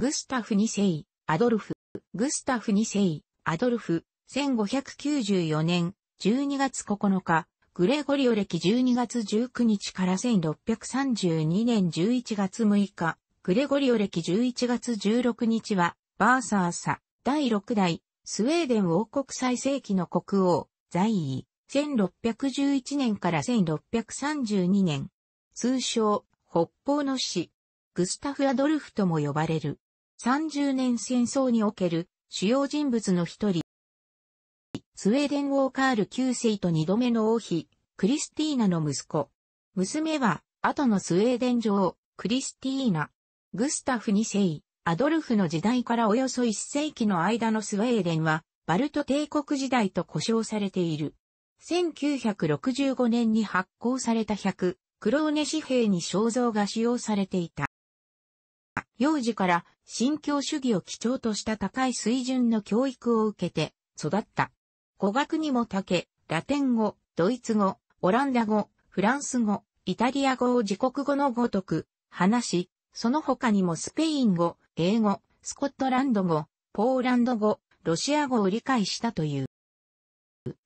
グスタフ2世、アドルフ、グスタフ2世、アドルフ、1594年12月9日、グレゴリオ歴12月19日から1632年11月6日、グレゴリオ歴11月16日は、バーサーサ、第6代、スウェーデン王国最盛期の国王、在位、1611年から1632年、通称、北方の死、グスタフ・アドルフとも呼ばれる。30年戦争における主要人物の一人。スウェーデン王カール9世と二度目の王妃、クリスティーナの息子。娘は、後のスウェーデン女王、クリスティーナ。グスタフ2世、アドルフの時代からおよそ1世紀の間のスウェーデンは、バルト帝国時代と呼称されている。1965年に発行された100、クローネ紙幣に肖像が使用されていた。幼児から信教主義を基調とした高い水準の教育を受けて育った。語学にもたけ、ラテン語、ドイツ語、オランダ語、フランス語、イタリア語を自国語のごとく話し、その他にもスペイン語、英語、スコットランド語、ポーランド語、ロシア語を理解したという。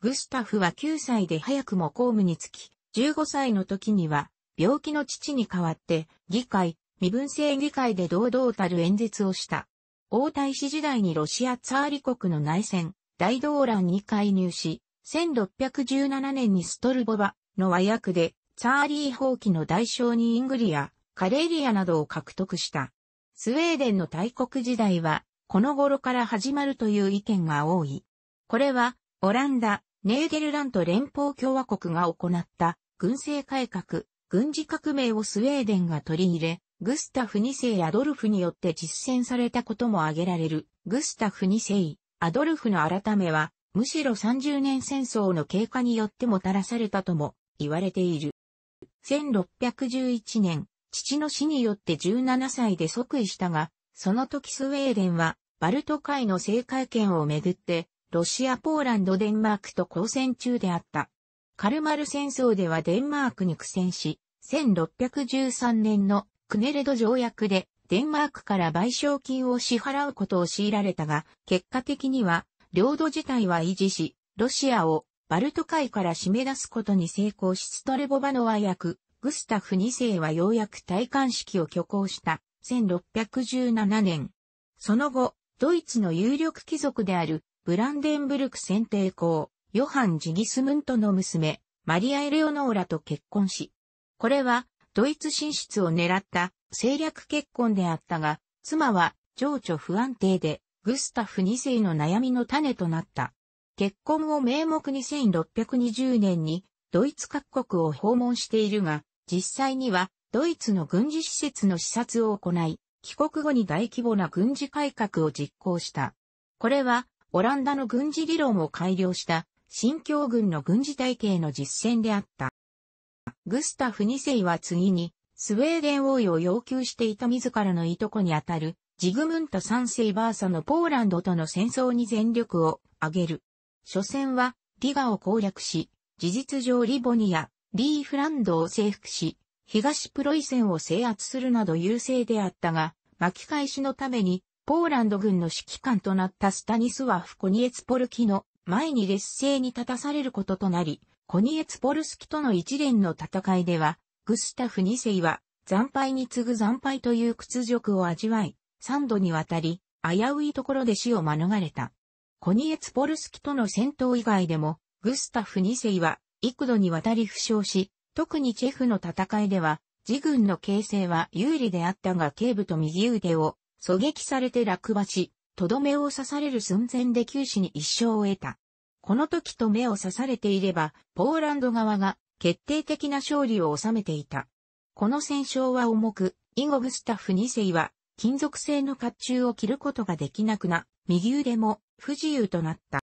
グスタフは9歳で早くも公務につき、15歳の時には病気の父に代わって議会、身分制議会で堂々たる演説をした。王太子時代にロシアツァーリ国の内戦、大動乱に介入し、1617年にストルボバの和訳で、ツァーリー放棄の代償にイングリア、カレリアなどを獲得した。スウェーデンの大国時代は、この頃から始まるという意見が多い。これは、オランダ、ネーゲルラント連邦共和国が行った、軍政改革、軍事革命をスウェーデンが取り入れ、グスタフ2世アドルフによって実践されたことも挙げられる、グスタフ2世、アドルフの改めは、むしろ30年戦争の経過によってもたらされたとも言われている。1611年、父の死によって17歳で即位したが、その時スウェーデンは、バルト海の政界権をめぐって、ロシア、ポーランド、デンマークと交戦中であった。カルマル戦争ではデンマークに苦戦し、1613年のクネレド条約でデンマークから賠償金を支払うことを強いられたが、結果的には領土自体は維持し、ロシアをバルト海から締め出すことに成功しストレボバノワ役、グスタフ2世はようやく戴冠式を挙行した1617年。その後、ドイツの有力貴族であるブランデンブルク選定公、ヨハン・ジギスムントの娘、マリア・エレオノーラと結婚し、これはドイツ進出を狙った政略結婚であったが、妻は情緒不安定で、グスタフ2世の悩みの種となった。結婚を名目に1620年にドイツ各国を訪問しているが、実際にはドイツの軍事施設の視察を行い、帰国後に大規模な軍事改革を実行した。これはオランダの軍事理論を改良した新教軍の軍事体系の実践であった。グスタフ2世は次に、スウェーデン王位を要求していた自らのいとこにあたる、ジグムント3世バーサのポーランドとの戦争に全力を挙げる。初戦は、リガを攻略し、事実上リボニア、リーフランドを征服し、東プロイセンを制圧するなど優勢であったが、巻き返しのために、ポーランド軍の指揮官となったスタニスワフ・コニエツポルキの前に劣勢に立たされることとなり、コニエツポルスキとの一連の戦いでは、グスタフ2世は、惨敗に次ぐ惨敗という屈辱を味わい、三度にわたり、危ういところで死を免れた。コニエツポルスキとの戦闘以外でも、グスタフ2世は、幾度にわたり負傷し、特にチェフの戦いでは、自軍の形勢は有利であったが警部と右腕を狙撃されて落馬し、とどめを刺される寸前で九死に一生を得た。この時と目を刺されていれば、ポーランド側が決定的な勝利を収めていた。この戦勝は重く、以後グスタフ2世は、金属製の甲冑を着ることができなくな、右腕も不自由となった。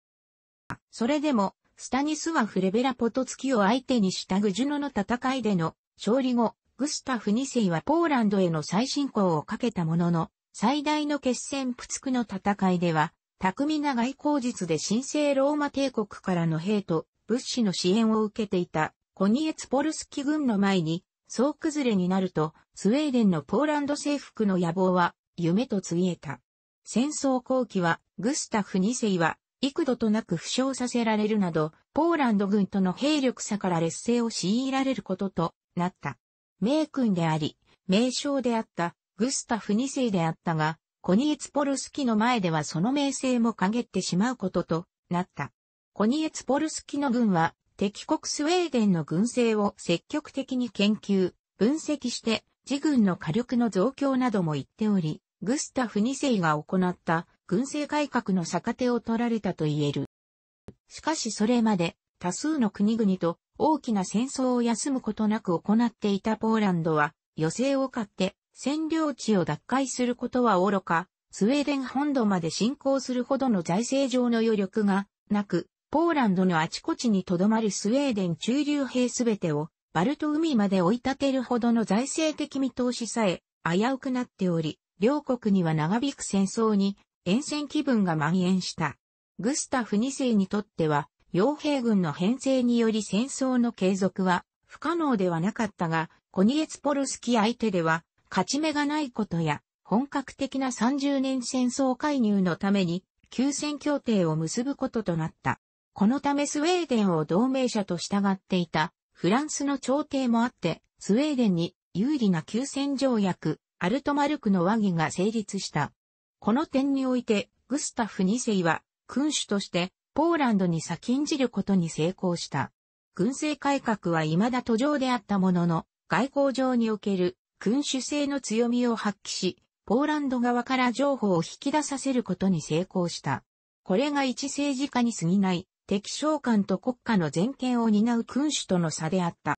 それでも、スタニスワフ・レベラポトツキを相手にしたグジュノの戦いでの勝利後、グスタフ2世はポーランドへの再侵攻をかけたものの、最大の決戦プツクの戦いでは巧みな外交術で神聖ローマ帝国からの兵と物資の支援を受けていたコニエツポルスキ軍の前に総崩れになるとスウェーデンのポーランド征服の野望は夢とつげえた。戦争後期はグスタフ2世は幾度となく負傷させられるなど、ポーランド軍との兵力差から劣勢を強いられることとなった。名君であり、名将であったグスタフ2世であったが、コニエツポルスキの前ではその名声も陰ってしまうこととなった。コニエツポルスキの軍は敵国スウェーデンの軍勢を積極的に研究、分析して自軍の火力の増強なども言っており、グスタフ2世が行った軍政改革の逆手を取られたと言える。しかしそれまで多数の国々と大きな戦争を休むことなく行っていたポーランドは余勢を買って占領地を奪回することは愚か、スウェーデン本土まで侵攻するほどの財政上の余力がなく、ポーランドのあちこちに留まるスウェーデン駐留兵すべてをバルト海まで追い立てるほどの財政的見通しさえ危うくなっており、両国には長引く戦争に沿線気分が蔓延した。グスタフ2世にとっては、傭兵軍の編成により戦争の継続は不可能ではなかったが、コニエツポルスキ相手では勝ち目がないことや、本格的な30年戦争介入のために、休戦協定を結ぶこととなった。このためスウェーデンを同盟者と従っていた、フランスの朝廷もあって、スウェーデンに有利な休戦条約、アルトマルクの和議が成立した。この点において、グスタフ2世は、君主として、ポーランドに先んじることに成功した。軍政改革は未だ途上であったものの、外交上における君主制の強みを発揮し、ポーランド側から譲歩を引き出させることに成功した。これが一政治家に過ぎない、敵将官と国家の全権を担う君主との差であった。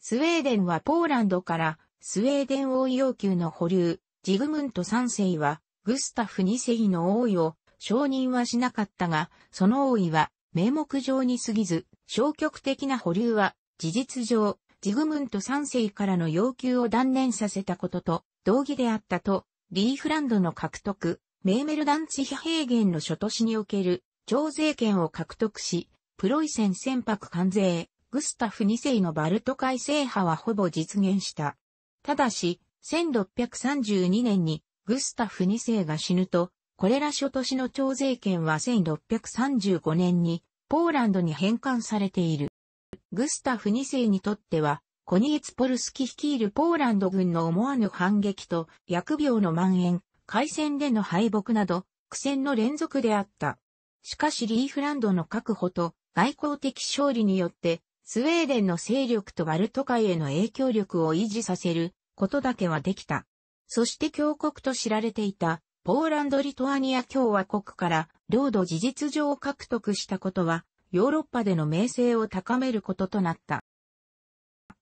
スウェーデンはポーランドからスウェーデン王位要求の保留、ジグムント三世はグスタフ二世の王位を承認はしなかったが、その王位は名目上に過ぎず、消極的な保留は事実上ジグムント3世からの要求を断念させたことと同義であったと、リーフランドの獲得、メーメルダンツヒ平原の諸都市における徴税権を獲得し、プロイセン船舶関税、グスタフ2世のバルト海制覇はほぼ実現した。ただし、1632年にグスタフ2世が死ぬと、これら諸都市の徴税権は1635年にポーランドに返還されている。グスタフ2世にとっては、コニエツポルスキ率いるポーランド軍の思わぬ反撃と、疫病の蔓延、海戦での敗北など、苦戦の連続であった。しかしリーフランドの確保と外交的勝利によって、スウェーデンの勢力とバルト海への影響力を維持させることだけはできた。そして強国と知られていたポーランド・リトアニア共和国から領土事実上を獲得したことはヨーロッパでの名声を高めることとなった。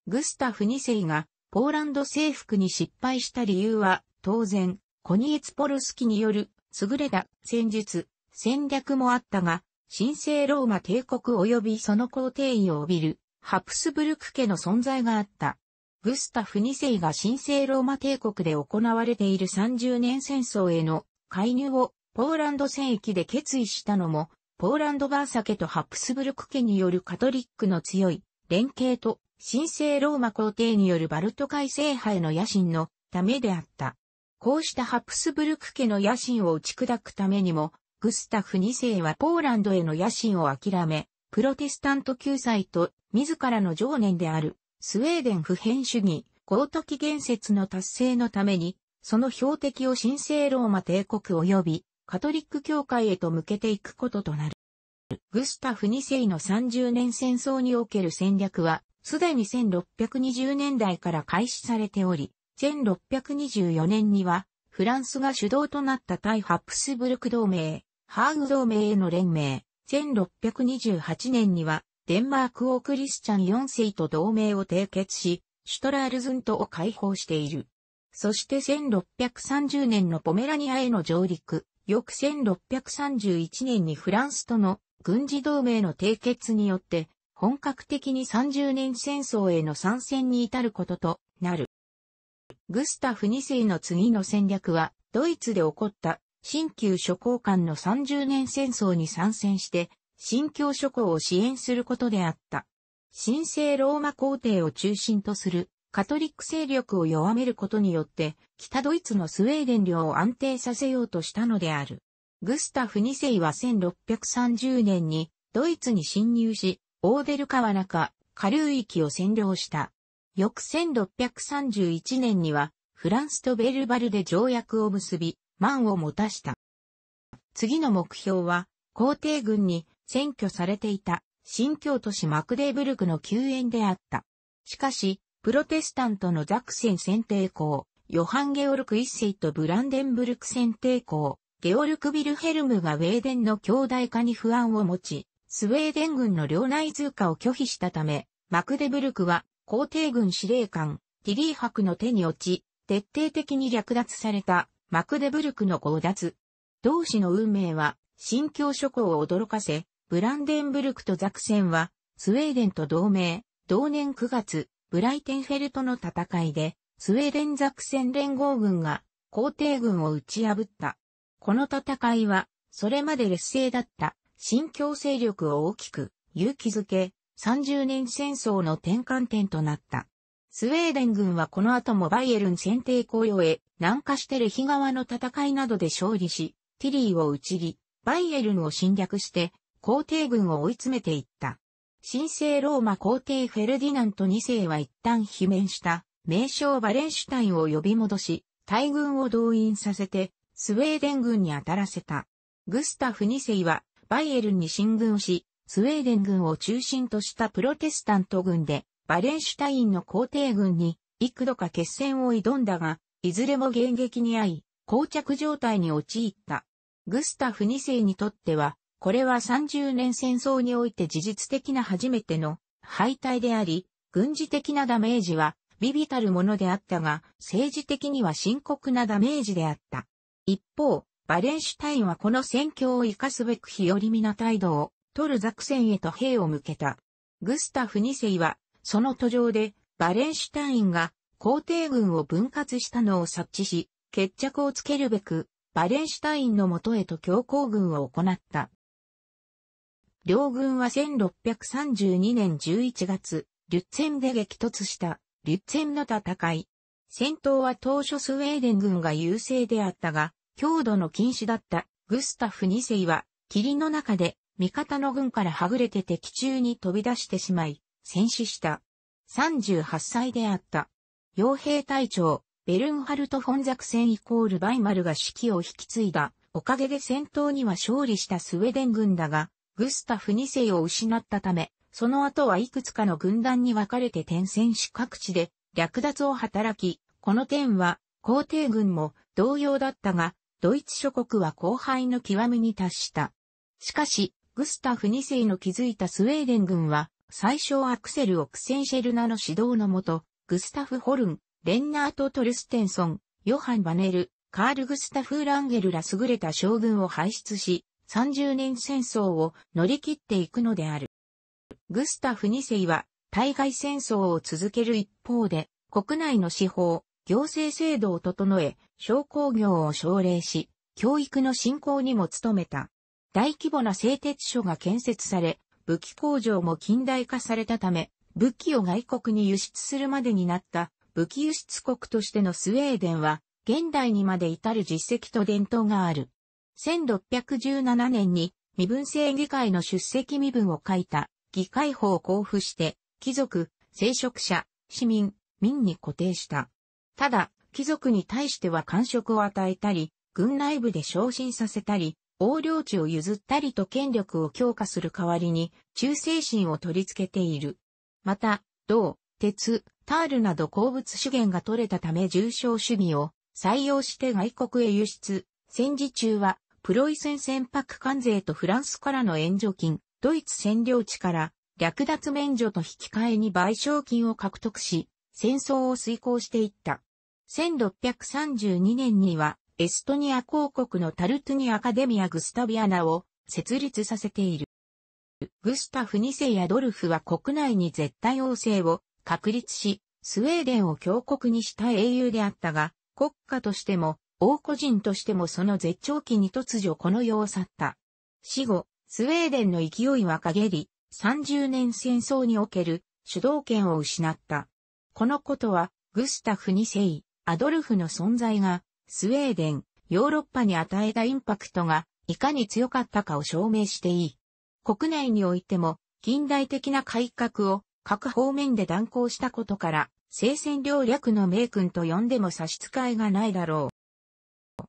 グスタフ2世がポーランド征服に失敗した理由は当然、コニエツポルスキによる優れた戦術、戦略もあったが、神聖ローマ帝国及びその皇帝位を帯びるハプスブルク家の存在があった。グスタフ2世が神聖ローマ帝国で行われている30年戦争への介入をポーランド戦役で決意したのもポーランドバーサ家とハプスブルク家によるカトリックの強い連携と神聖ローマ皇帝によるバルト海制覇への野心のためであった。こうしたハプスブルク家の野心を打ち砕くためにも、グスタフ2世はポーランドへの野心を諦め、プロテスタント救済と自らの情念であるスウェーデン普遍主義、高都期言説の達成のために、その標的を神聖ローマ帝国及びカトリック教会へと向けていくこととなる。グスタフ2世の30年戦争における戦略は、すでに1620年代から開始されており、1624年には、フランスが主導となった対ハプスブルク同盟、ハーグ同盟への連盟、1628年には、デンマーク王クリスチャン4世と同盟を締結し、シュトラールズントを解放している。そして1630年のポメラニアへの上陸、翌1631年にフランスとの軍事同盟の締結によって、本格的に30年戦争への参戦に至ることとなる。グスタフ2世の次の戦略は、ドイツで起こった新旧諸公間の30年戦争に参戦して、新教諸侯を支援することであった。神聖ローマ皇帝を中心とするカトリック勢力を弱めることによって、北ドイツのスウェーデン領を安定させようとしたのである。グスタフ2世は1630年にドイツに侵入し、オーデル川中、下流域を占領した。翌1631年には、フランスとベルバルで条約を結び、満を持たした。次の目標は、皇帝軍に占拠されていた新京都市マクデーブルクの救援であった。しかし、プロテスタントのザクセン選定校、ヨハン・ゲオルク一世とブランデンブルク選定校、ゲオルク・ビルヘルムがウェーデンの兄弟化に不安を持ち、スウェーデン軍の領内通過を拒否したため、マクデブルクは皇帝軍司令官、ティリー博の手に落ち、徹底的に略奪されたマクデブルクの強奪。同志の運命は、新教諸侯を驚かせ、ブランデンブルクとザクセンは、スウェーデンと同盟、同年9月、ブライテンフェルトの戦いで、スウェーデンザクセン連合軍が皇帝軍を打ち破った。この戦いは、それまで劣勢だった新教勢力を大きく勇気づけ、30年戦争の転換点となった。スウェーデン軍はこの後もバイエルン選定公用へ南下してる日川の戦いなどで勝利し、ティリーを打ち切り、バイエルンを侵略して、皇帝軍を追い詰めていった。神聖ローマ皇帝フェルディナント2世は一旦罷免した名称バレンシュタインを呼び戻し、大軍を動員させて、スウェーデン軍に当たらせた。グスタフ2世は、バイエルンに進軍し、スウェーデン軍を中心としたプロテスタント軍で、バレンシュタインの皇帝軍に、幾度か決戦を挑んだが、いずれも迎撃に遭い、膠着状態に陥った。グスタフ2世にとっては、これは30年戦争において事実的な初めての敗退であり、軍事的なダメージは微々たるものであったが、政治的には深刻なダメージであった。一方、バレンシュタインはこの戦況を生かすべく日和見な態度を取る作戦へと兵を向けた。グスタフ2世は、その途上で、バレンシュタインが皇帝軍を分割したのを察知し、決着をつけるべく、バレンシュタインのもとへと強行軍を行った。両軍は1632年11月、リュッツェンで激突した、リュッツェンの戦い。戦闘は当初スウェーデン軍が優勢であったが、強度の禁止だったグスタフ2世は、霧の中で味方の軍からはぐれて敵中に飛び出してしまい、戦死した。38歳であった。傭兵隊長、ベルンハルト・フォンザクセンイコール・バイマルが指揮を引き継いだ。おかげで戦闘には勝利したスウェーデン軍だが、グスタフ2世を失ったため、その後はいくつかの軍団に分かれて転戦し各地で略奪を働き、この点は皇帝軍も同様だったが、ドイツ諸国は荒廃の極みに達した。しかし、グスタフ2世の築いたスウェーデン軍は、最初アクセル・オクセンシェルナの指導のもと、グスタフ・ホルン、レンナート・トルステンソン、ヨハン・バネル、カール・グスタフ・ランゲルら優れた将軍を輩出し、30年戦争を乗り切っていくのである。グスタフ2世は対外戦争を続ける一方で、国内の司法、行政制度を整え、商工業を奨励し、教育の振興にも努めた。大規模な製鉄所が建設され、武器工場も近代化されたため、武器を外国に輸出するまでになった武器輸出国としてのスウェーデンは、現代にまで至る実績と伝統がある。1617年に身分制議会の出席身分を書いた議会法を交付して、貴族、聖職者、市民、民に固定した。ただ、貴族に対しては官職を与えたり、軍内部で昇進させたり、横領地を譲ったりと権力を強化する代わりに、忠誠心を取り付けている。また、銅、鉄、タールなど鉱物資源が取れたため重商主義を採用して外国へ輸出。戦時中はプロイセン船舶関税とフランスからの援助金、ドイツ占領地から略奪免除と引き換えに賠償金を獲得し、戦争を遂行していった。1632年には、エストニア公国のタルトゥニアカデミア・グスタビアナを設立させている。グスタフ2世やドルフは国内に絶対王政を確立し、スウェーデンを強国にした英雄であったが、国家としても王個人としてもその絶頂期に突如この世を去った。死後、スウェーデンの勢いは陰り、30年戦争における主導権を失った。このことは、グスタフ2世、アドルフの存在が、スウェーデン、ヨーロッパに与えたインパクトが、いかに強かったかを証明していい。国内においても、近代的な改革を各方面で断行したことから、聖戦領略の名君と呼んでも差し支えがないだろう。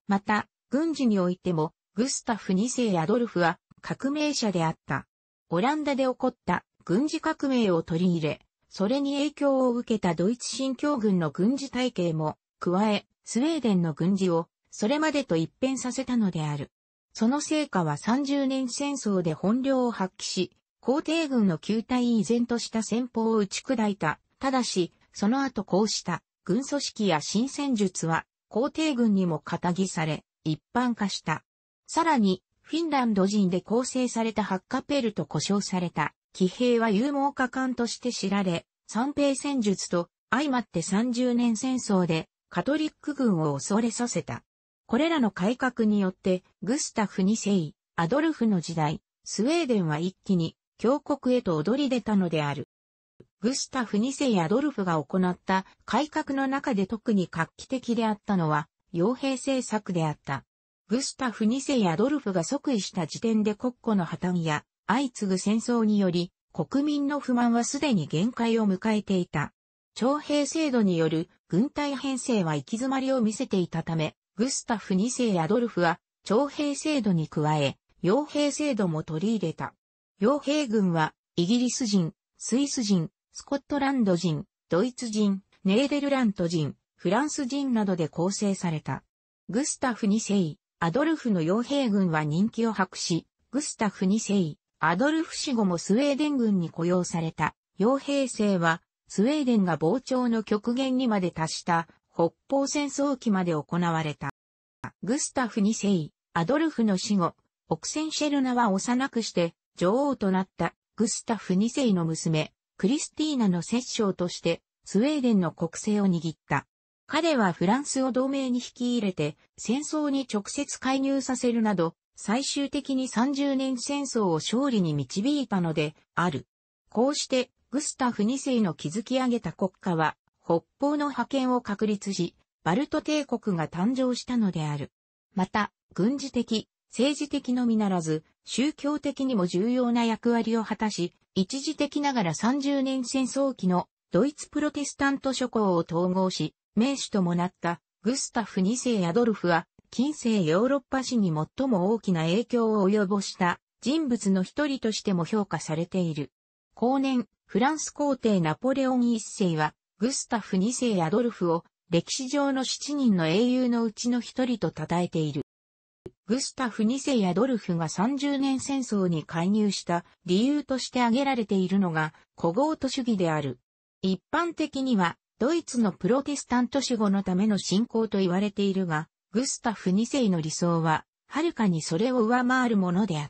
また、軍事においても、グスタフ2世アドルフは革命者であった。オランダで起こった軍事革命を取り入れ、それに影響を受けたドイツ新教軍の軍事体系も、加え、スウェーデンの軍事を、それまでと一変させたのである。その成果は30年戦争で本領を発揮し、皇帝軍の旧体依然とした戦法を打ち砕いた。ただし、その後こうした軍組織や新戦術は皇帝軍にも仇され、一般化した。さらに、フィンランド人で構成されたハッカペルと呼称された、騎兵は勇猛果敢として知られ、三平戦術と相まって30年戦争でカトリック軍を恐れさせた。これらの改革によって、グスタフ2世、アドルフの時代、スウェーデンは一気に強国へと躍り出たのである。グスタフ2世やドルフが行った改革の中で特に画期的であったのは、傭兵政策であった。グスタフ2世やドルフが即位した時点で国庫の破綻や、相次ぐ戦争により、国民の不満はすでに限界を迎えていた。徴兵制度による軍隊編成は行き詰まりを見せていたため、グスタフ2世やドルフは、徴兵制度に加え、傭兵制度も取り入れた。傭兵軍は、イギリス人、スイス人、スコットランド人、ドイツ人、ネーデルラント人、フランス人などで構成された。グスタフ2世、アドルフの傭兵軍は人気を博し、グスタフ2世、アドルフ死後もスウェーデン軍に雇用された傭兵制は、スウェーデンが膨張の極限にまで達した北方戦争期まで行われた。グスタフ2世、アドルフの死後、オクセンシェルナは幼くして女王となったグスタフ2世の娘、クリスティーナの摂政として、スウェーデンの国政を握った。彼はフランスを同盟に引き入れて、戦争に直接介入させるなど、最終的に30年戦争を勝利に導いたので、ある。こうして、グスタフ2世の築き上げた国家は、北方の覇権を確立し、バルト帝国が誕生したのである。また、軍事的、政治的のみならず、宗教的にも重要な役割を果たし、一時的ながら30年戦争期のドイツプロテスタント諸侯を統合し、名手ともなったグスタフ2世アドルフは、近世ヨーロッパ史に最も大きな影響を及ぼした人物の一人としても評価されている。後年、フランス皇帝ナポレオン1世は、グスタフ2世アドルフを歴史上の7人の英雄のうちの一人と称えている。グスタフ2世やドルフが30年戦争に介入した理由として挙げられているのが、古豪都主義である。一般的には、ドイツのプロテスタント主語のための信仰と言われているが、グスタフ2世の理想は、はるかにそれを上回るものであっ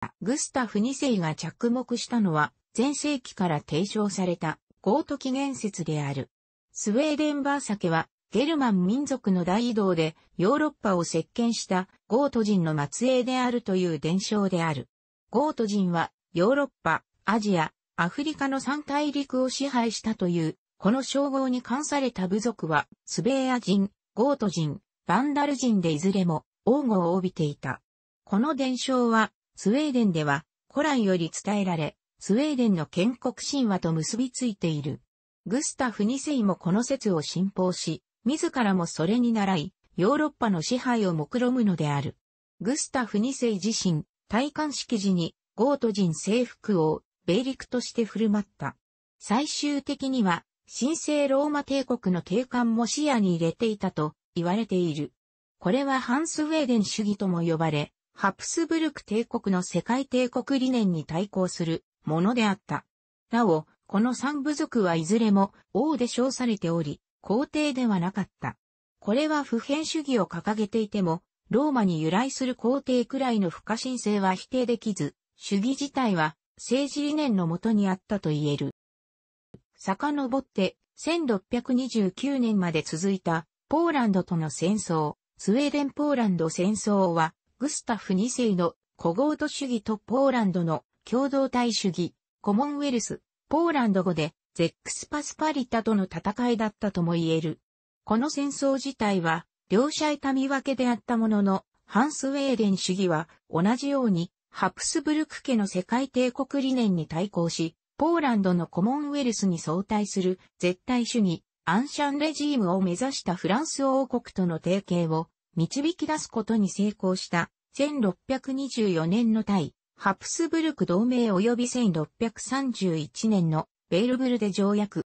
た。グスタフ2世が着目したのは、前世紀から提唱された、ゴート起源説である。スウェーデンバーサケは、ゲルマン民族の大移動でヨーロッパを席巻したゴート人の末裔であるという伝承である。ゴート人はヨーロッパ、アジア、アフリカの三大陸を支配したという、この称号に冠された部族は、スベーア人、ゴート人、バンダル人でいずれも、王語を帯びていた。この伝承は、スウェーデンでは、古来より伝えられ、スウェーデンの建国神話と結びついている。グスタフ2世もこの説を信奉し、自らもそれに習い、ヨーロッパの支配を目論むのである。グスタフ2世自身、戴冠式時に、ゴート人征服王、米陸として振る舞った。最終的には、神聖ローマ帝国の帝冠も視野に入れていたと言われている。これはハンスウェーデン主義とも呼ばれ、ハプスブルク帝国の世界帝国理念に対抗するものであった。なお、この三部族はいずれも王で称されており、皇帝ではなかった。これは普遍主義を掲げていても、ローマに由来する皇帝くらいの不可侵性は否定できず、主義自体は政治理念のもとにあったと言える。遡って1629年まで続いたポーランドとの戦争、スウェーデン・ポーランド戦争は、グスタフ2世のコゴート主義とポーランドの共同体主義、コモンウェルス、ポーランド語でゼックスパスパリタとの戦いだったとも言える。この戦争自体は、両者痛み分けであったものの、ハンス・ウェーデン主義は同じようにハプスブルク家の世界帝国理念に対抗し、ポーランドのコモンウェルスに相対する絶対主義、アンシャンレジームを目指したフランス王国との提携を導き出すことに成功した1624年の対ハプスブルク同盟及び1631年のベールブルで条約。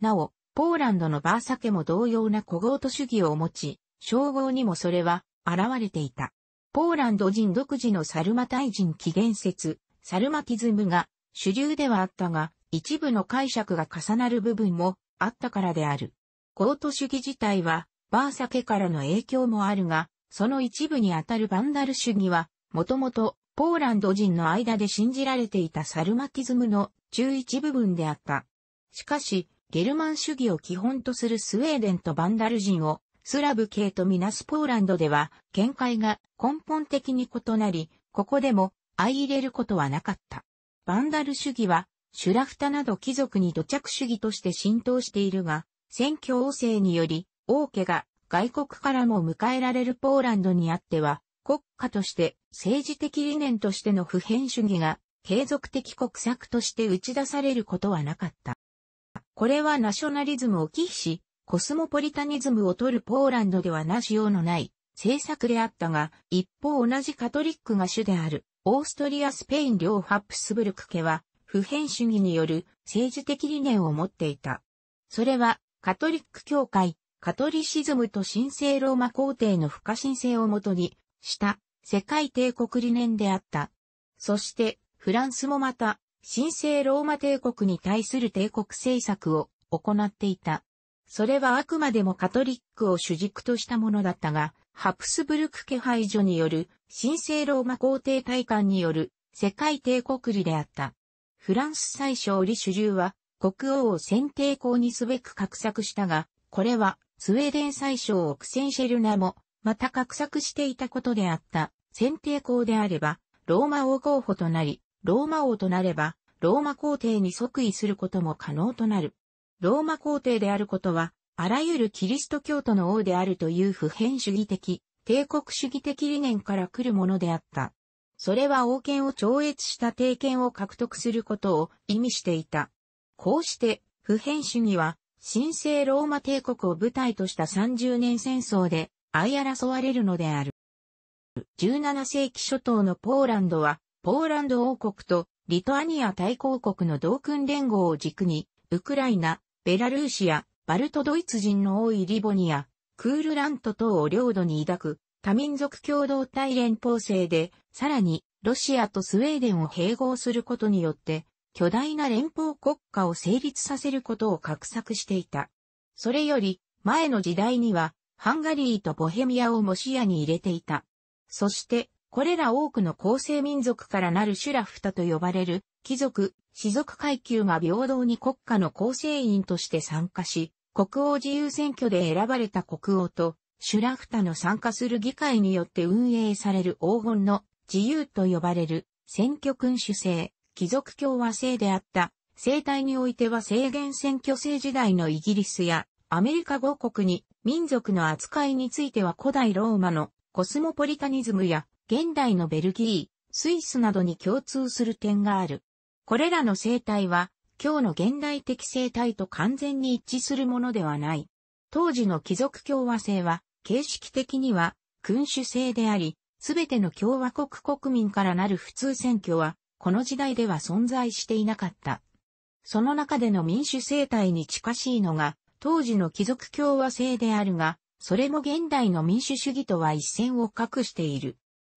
なお、ポーランドのバーサケも同様な小豪と主義を持ち、称号にもそれは現れていた。ポーランド人独自のサルマタイ人起源説、サルマティズムが主流ではあったが、一部の解釈が重なる部分もあったからである。ゴート主義自体は、バーサケからの影響もあるが、その一部にあたるバンダル主義は、もともとポーランド人の間で信じられていたサルマティズムの中一部分であった。しかし、ゲルマン主義を基本とするスウェーデンとバンダル人をスラブ系とみなすポーランドでは見解が根本的に異なり、ここでも相入れることはなかった。バンダル主義はシュラフタなど貴族に土着主義として浸透しているが、選挙王政により王家が外国からも迎えられるポーランドにあっては、国家として政治的理念としての普遍主義が継続的国策として打ち出されることはなかった。これはナショナリズムを忌避し、コスモポリタニズムを取るポーランドではなしようのない政策であったが、一方同じカトリックが主である、オーストリア・スペイン両ハプスブルク家は、普遍主義による政治的理念を持っていた。それは、カトリック教会、カトリシズムと神聖ローマ皇帝の不可侵性をもとにした世界帝国理念であった。そして、フランスもまた、神聖ローマ帝国に対する帝国政策を行っていた。それはあくまでもカトリックを主軸としたものだったが、ハプスブルク家排除による神聖ローマ皇帝大官による世界帝国理であった。フランス最小理主流は国王を選定校にすべく画策したが、これはスウェーデン最小オクセンシェルナもまた画策していたことであった選定校であればローマ王候補となり、ローマ王となれば、ローマ皇帝に即位することも可能となる。ローマ皇帝であることは、あらゆるキリスト教徒の王であるという普遍主義的、帝国主義的理念から来るものであった。それは王権を超越した帝権を獲得することを意味していた。こうして、普遍主義は、神聖ローマ帝国を舞台とした30年戦争で、相争われるのである。17世紀初頭のポーランドは、ポーランド王国とリトアニア対抗国の同訓連合を軸に、ウクライナ、ベラルーシア、バルトドイツ人の多いリボニア、クールラント等を領土に抱く多民族共同体連邦制で、さらにロシアとスウェーデンを併合することによって、巨大な連邦国家を成立させることを画策していた。それより前の時代には、ハンガリーとボヘミアを模試屋に入れていた。そして、これら多くの構成民族からなるシュラフタと呼ばれる、貴族、士族階級が平等に国家の構成員として参加し、国王自由選挙で選ばれた国王と、シュラフタの参加する議会によって運営される黄金の自由と呼ばれる選挙君主制、貴族共和制であった、政体においては制限選挙制時代のイギリスやアメリカ合国に民族の扱いについては古代ローマのコスモポリタニズムや現代のベルギー、スイスなどに共通する点がある。これらの生態は、今日の現代的生態と完全に一致するものではない。当時の貴族共和制は、形式的には、君主制であり、すべての共和国国民からなる普通選挙は、この時代では存在していなかった。その中での民主生態に近しいのが、当時の貴族共和制であるが、それも現代の民主主義とは一線を画している。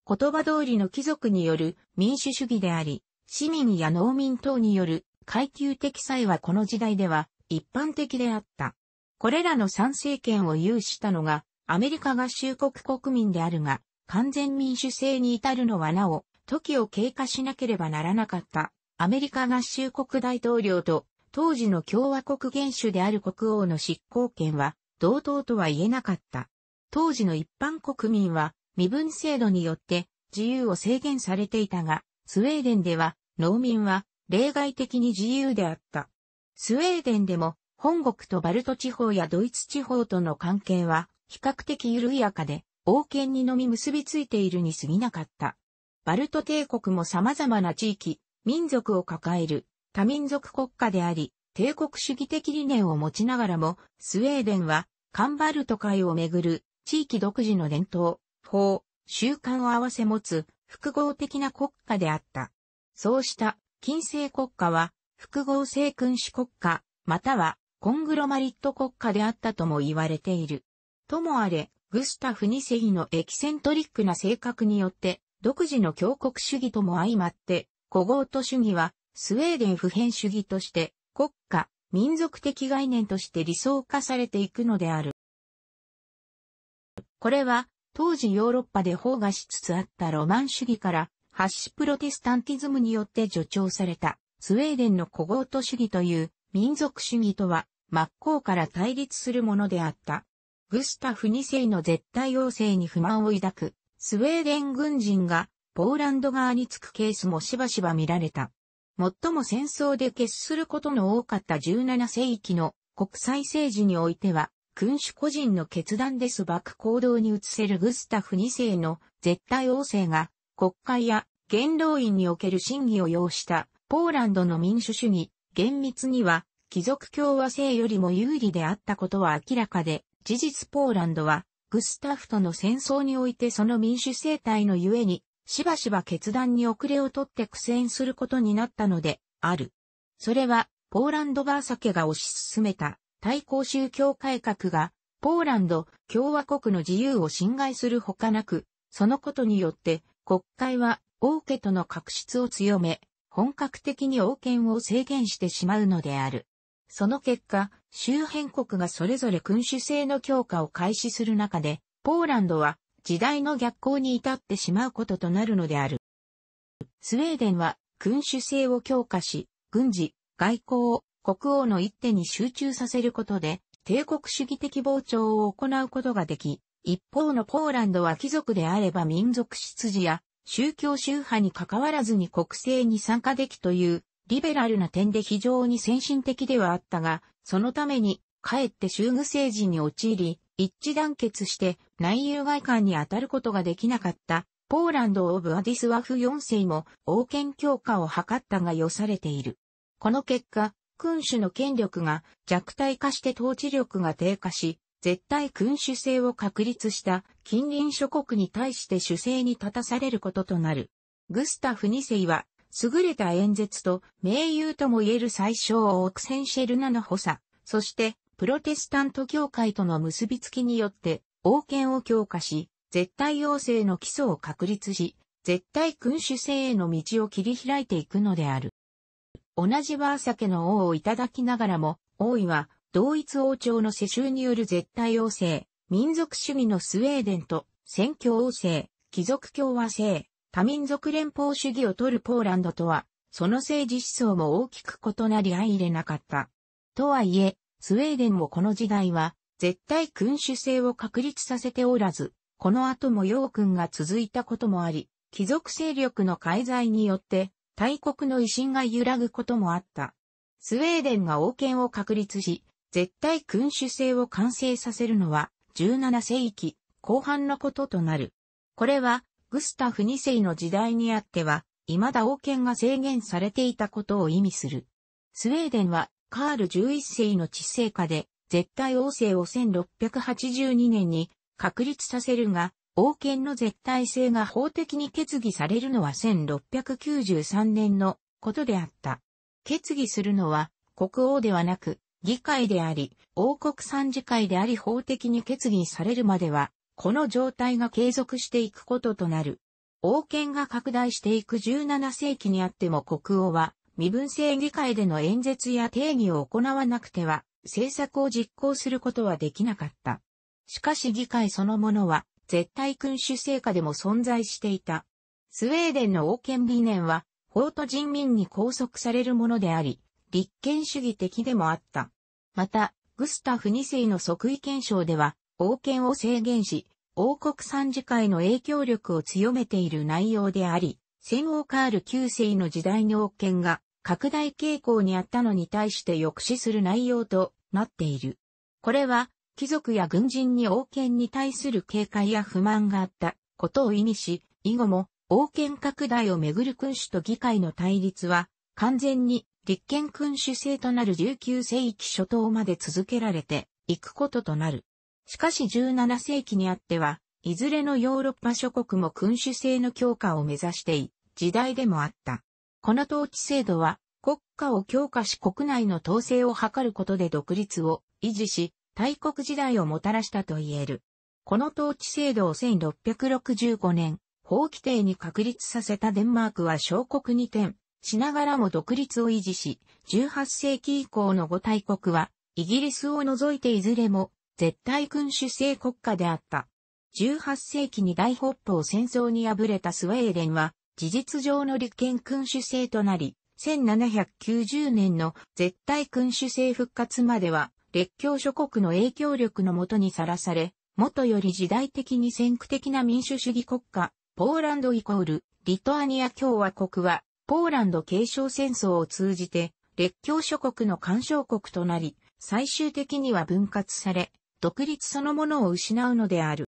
言葉通りの貴族による民主主義であり、市民や農民等による階級的際はこの時代では一般的であった。これらの参政権を有したのがアメリカ合衆国国民であるが、完全民主制に至るのはなお、時を経過しなければならなかった。アメリカ合衆国大統領と当時の共和国元首である国王の執行権は同等とは言えなかった。当時の一般国民は身分制度によって自由を制限されていたが、スウェーデンでは農民は例外的に自由であった。スウェーデンでも本国とバルト地方やドイツ地方との関係は比較的緩やかで、王権にのみ結びついているに過ぎなかった。バルト帝国も様々な地域、民族を抱える多民族国家であり、帝国主義的理念を持ちながらも、スウェーデンはカンバルト海をめぐる地域独自の伝統、法、習慣を合わせ持つ複合的な国家であった。そうした近世国家は複合性君主国家、またはコングロマリット国家であったとも言われている。ともあれ、グスタフ2世のエキセントリックな性格によって独自の強国主義とも相まって、古豪と主義はスウェーデン普遍主義として国家、民族的概念として理想化されていくのである。これは当時ヨーロッパで放火しつつあったロマン主義からハッシュプロテスタンティズムによって助長されたスウェーデンの小豪都主義という民族主義とは真っ向から対立するものであった。グスタフ2世の絶対王政に不満を抱くスウェーデン軍人がポーランド側につくケースもしばしば見られた。最も戦争で決することの多かった17世紀の国際政治においては、君主個人の決断で素爆行動に移せるグスタフ2世の絶対王政が国会や元老院における審議を要したポーランドの民主主義、厳密には貴族共和制よりも有利であったことは明らかで、事実ポーランドはグスタフとの戦争においてその民主政体のゆえに、しばしば決断に遅れをとって苦戦することになったので、ある。それは、ポーランドバーサケが推し進めた、対抗宗教改革が、ポーランド共和国の自由を侵害するほかなく、そのことによって国会は王家との確執を強め、本格的に王権を制限してしまうのである。その結果、周辺国がそれぞれ君主制の強化を開始する中で、ポーランドは時代の逆行に至ってしまうこととなるのである。スウェーデンは君主制を強化し、軍事、外交、国王の一手に集中させることで、帝国主義的膨張を行うことができ、一方のポーランドは貴族であれば民族出自や宗教宗派に関わらずに国政に参加できというリベラルな点で非常に先進的ではあったが、そのためにかえって州具政治に陥り、一致団結して内遊外観に当たることができなかったポーランドオブアディスワフ4世も王権強化を図ったがよされている。この結果、君主の権力が弱体化して統治力が低下し、絶対君主制を確立した近隣諸国に対して主制に立たされることとなる。グスタフ2世は、優れた演説と名優とも言える最小オークセンシェルナの補佐、そしてプロテスタント教会との結びつきによって王権を強化し、絶対王政の基礎を確立し、絶対君主制への道を切り開いていくのである。同じバーサケの王をいただきながらも、王位は同一王朝の世襲による絶対王政、民族主義のスウェーデンと、選挙王政、貴族共和制、多民族連邦主義を取るポーランドとは、その政治思想も大きく異なり相入れなかった。とはいえ、スウェーデンもこの時代は、絶対君主制を確立させておらず、この後も陽君が続いたこともあり、貴族勢力の介在によって、大国の威信が揺らぐこともあった。スウェーデンが王権を確立し、絶対君主制を完成させるのは17世紀後半のこととなる。これはグスタフ2世の時代にあっては、未だ王権が制限されていたことを意味する。スウェーデンはカール11世の治世下で絶対王政を1682年に確立させるが、王権の絶対性が法的に決議されるのは1693年のことであった。決議するのは国王ではなく議会であり、王国参事会であり法的に決議されるまでは、この状態が継続していくこととなる。王権が拡大していく17世紀にあっても国王は身分制議会での演説や定義を行わなくては政策を実行することはできなかった。しかし議会そのものは絶対君主成果でも存在していた。スウェーデンの王権理念は、法と人民に拘束されるものであり、立憲主義的でもあった。また、グスタフ2世の即位憲章では、王権を制限し、王国参事会の影響力を強めている内容であり、戦王カール9世の時代に王権が拡大傾向にあったのに対して抑止する内容となっている。これは貴族や軍人に王権に対する警戒や不満があったことを意味し、以後も王権拡大をめぐる君主と議会の対立は、完全に立憲君主制となる19世紀初頭まで続けられていくこととなる。しかし17世紀にあっては、いずれのヨーロッパ諸国も君主制の強化を目指してい、時代でもあった。この統治制度は、国家を強化し国内の統制を図ることで独立を維持し、大国時代をもたらしたと言える。この統治制度を1665年、法規定に確立させたデンマークは小国に転しながらも独立を維持し、18世紀以降の5大国は、イギリスを除いていずれも、絶対君主制国家であった。18世紀に大北方戦争に敗れたスウェーデンは、事実上の立憲君主制となり、1790年の絶対君主制復活までは列強諸国の影響力のもとにさらされ、もとより時代的に先駆的な民主主義国家、ポーランドイコール、リトアニア共和国は、ポーランド継承戦争を通じて、列強諸国の干渉国となり、最終的には分割され、独立そのものを失うのである。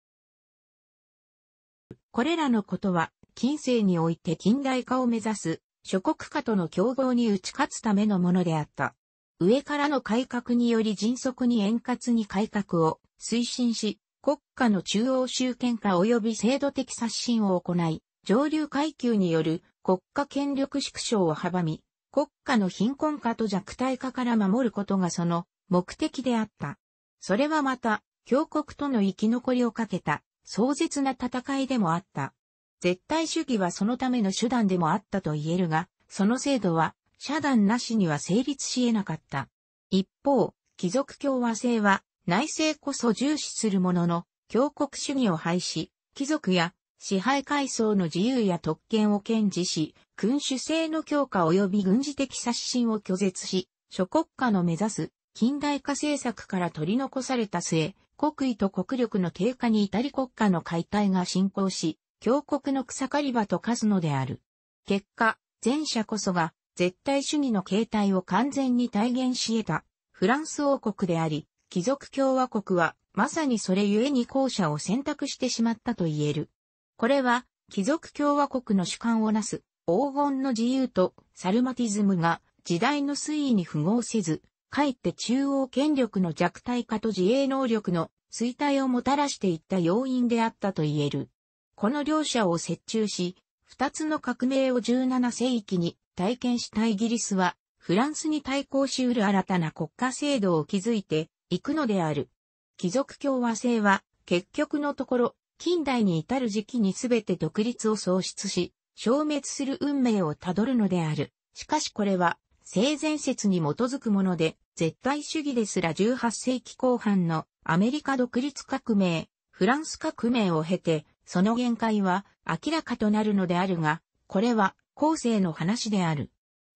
これらのことは、近世において近代化を目指す、諸国家との競合に打ち勝つためのものであった。上からの改革により迅速に円滑に改革を推進し、国家の中央集権化及び制度的刷新を行い、上流階級による国家権力縮小を阻み、国家の貧困化と弱体化から守ることがその目的であった。それはまた、強国との生き残りをかけた壮絶な戦いでもあった。絶対主義はそのための手段でもあったと言えるが、その制度は遮断なしには成立し得なかった。一方、貴族共和制は内政こそ重視するものの、強国主義を廃止、貴族や支配階層の自由や特権を堅持し、君主制の強化及び軍事的刷新を拒絶し、諸国家の目指す近代化政策から取り残された末、国威と国力の低下に至り国家の解体が進行し、強国の草刈り場と化すのである。結果、前者こそが絶対主義の形態を完全に体現し得たフランス王国であり、貴族共和国はまさにそれゆえに後者を選択してしまったと言える。これは貴族共和国の主観をなす黄金の自由とサルマティズムが時代の推移に符合せず、かえって中央権力の弱体化と自衛能力の衰退をもたらしていった要因であったと言える。この両者を折衷し、二つの革命を17世紀に体験したイギリスは、フランスに対抗しうる新たな国家制度を築いていくのである。貴族共和制は、結局のところ、近代に至る時期にすべて独立を創出し、消滅する運命をたどるのである。しかしこれは、性善説に基づくもので、絶対主義ですら18世紀後半のアメリカ独立革命、フランス革命を経て、その限界は明らかとなるのであるが、これは後世の話である。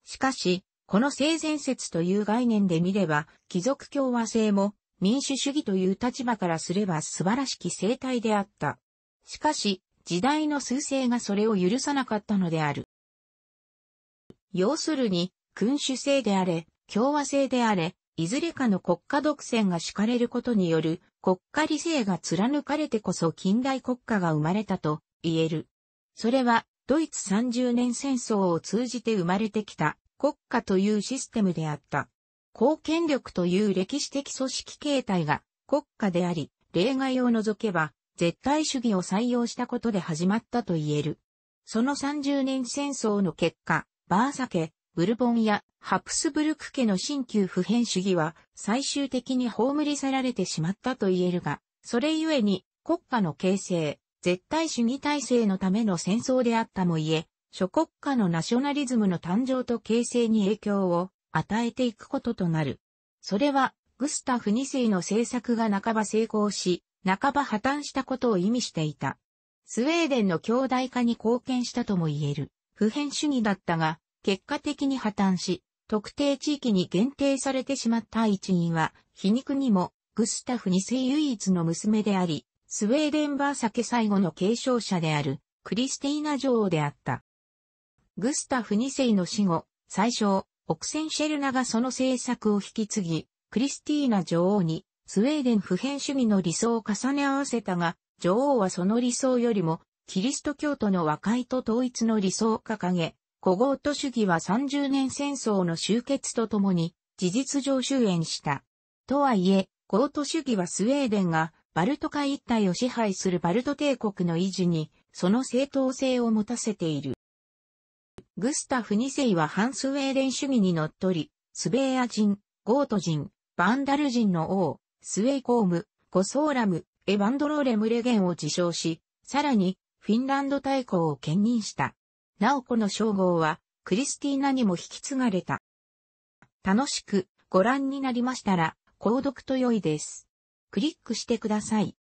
しかし、この性善説という概念で見れば、貴族共和制も民主主義という立場からすれば素晴らしき生態であった。しかし、時代の数勢がそれを許さなかったのである。要するに、君主制であれ、共和制であれ、いずれかの国家独占が敷かれることによる国家理性が貫かれてこそ近代国家が生まれたと言える。それはドイツ30年戦争を通じて生まれてきた国家というシステムであった。公権力という歴史的組織形態が国家であり、例外を除けば絶対主義を採用したことで始まったと言える。その30年戦争の結果、バーサ家、ブルボンやハプスブルク家の新旧普遍主義は最終的に葬り去られてしまったと言えるが、それゆえに国家の形成、絶対主義体制のための戦争であったもいえ、諸国家のナショナリズムの誕生と形成に影響を与えていくこととなる。それは、グスタフ2世の政策が半ば成功し、半ば破綻したことを意味していた。スウェーデンの兄弟化に貢献したとも言える、普遍主義だったが、結果的に破綻し、特定地域に限定されてしまった一員は、皮肉にも、グスタフ2世唯一の娘であり、スウェーデンバー酒最後の継承者である、クリスティーナ女王であった。グスタフ2世の死後、最初、オクセンシェルナがその政策を引き継ぎ、クリスティーナ女王に、スウェーデン普遍主義の理想を重ね合わせたが、女王はその理想よりも、キリスト教徒の和解と統一の理想を掲げ、古豪都主義は30年戦争の終結とともに、事実上終焉した。とはいえ、ゴート主義はスウェーデンがバルト海一帯を支配するバルト帝国の維持に、その正当性を持たせている。グスタフ二世は反スウェーデン主義にのっとり、スベーア人、ゴート人、バンダル人の王、スウェイコーム、ゴソーラム、エヴァンドローレムレゲンを自称し、さらに、フィンランド大公を兼任した。なおこの称号は、クリスティーナにも引き継がれた。楽しくご覧になりましたら、購読と良いです。クリックしてください。